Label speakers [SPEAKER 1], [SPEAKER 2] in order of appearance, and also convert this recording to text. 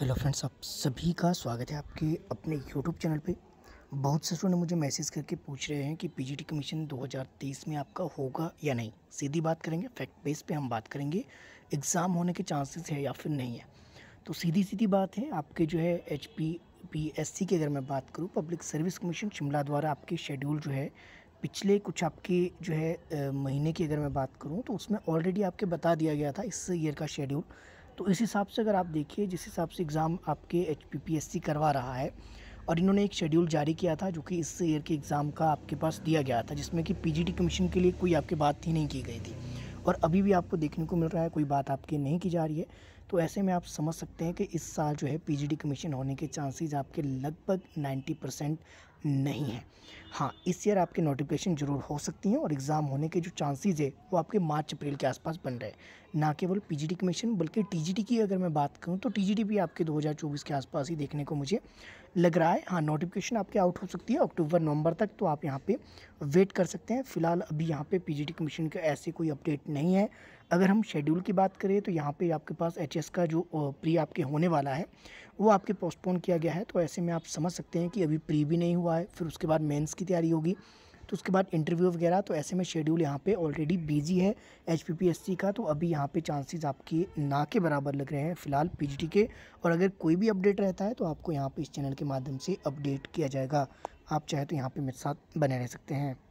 [SPEAKER 1] hello friends आप सभी का स्वागत है आपके अपने यूट्यूब चैनल पे बहुत से स्टूडेंट मुझे मैसेज करके पूछ रहे हैं कि पीजीटी कमीशन 2023 में आपका होगा या नहीं सीधी बात करेंगे फैक्ट बेस पे हम बात करेंगे एग्ज़ाम होने के चांसेस है या फिर नहीं है तो सीधी सीधी बात है आपके जो है एच पी की अगर मैं बात करूँ पब्लिक सर्विस कमीशन शिमला द्वारा आपके शेड्यूल जो है पिछले कुछ आपके जो है महीने की अगर मैं बात करूँ तो उसमें ऑलरेडी आपके बता दिया गया था इस ईयर का शेड्यूल तो इस हिसाब से अगर आप देखिए जिस हिसाब से एग्ज़ाम आपके एच करवा रहा है और इन्होंने एक शेड्यूल जारी किया था जो कि इस ईयर के एग्ज़ाम का आपके पास दिया गया था जिसमें कि पीजीटी कमीशन के लिए कोई आपके बात ही नहीं की गई थी और अभी भी आपको देखने को मिल रहा है कोई बात आपकी नहीं की जा रही है तो ऐसे में आप समझ सकते हैं कि इस साल जो है पीजीटी कमीशन होने के चांसेस आपके लगभग 90 परसेंट नहीं है हाँ इस ईयर आपके नोटिफिकेशन जरूर हो सकती हैं और एग्ज़ाम होने के जो चांसेस है वो आपके मार्च अप्रैल के आसपास बन रहे हैं ना केवल पी जी कमीशन बल्कि टीजीटी की अगर मैं बात करूँ तो टीजीटी भी आपके 2024 के आसपास ही देखने को मुझे लग रहा है हाँ नोटिफिकेशन आपके आउट हो सकती है अक्टूबर नवंबर तक तो आप यहाँ पर वेट कर सकते हैं फिलहाल अभी यहाँ पे पीजीटी कमीशन का ऐसी कोई अपडेट नहीं है अगर हम शेड्यूल की बात करें तो यहाँ पे आपके पास एच का जो प्री आपके होने वाला है वो आपके पोस्टपोन किया गया है तो ऐसे में आप समझ सकते हैं कि अभी प्री भी नहीं हुआ है फिर उसके बाद मेंस की तैयारी होगी तो उसके बाद इंटरव्यू वगैरह तो ऐसे में शेड्यूल यहाँ पे ऑलरेडी बिजी है एच का तो अभी यहाँ पे चांसेस आपके ना के बराबर लग रहे हैं फ़िलहाल पी के और अगर कोई भी अपडेट रहता है तो आपको यहाँ पर इस चैनल के माध्यम से अपडेट किया जाएगा आप चाहे तो यहाँ पर मेरे साथ बने रह सकते हैं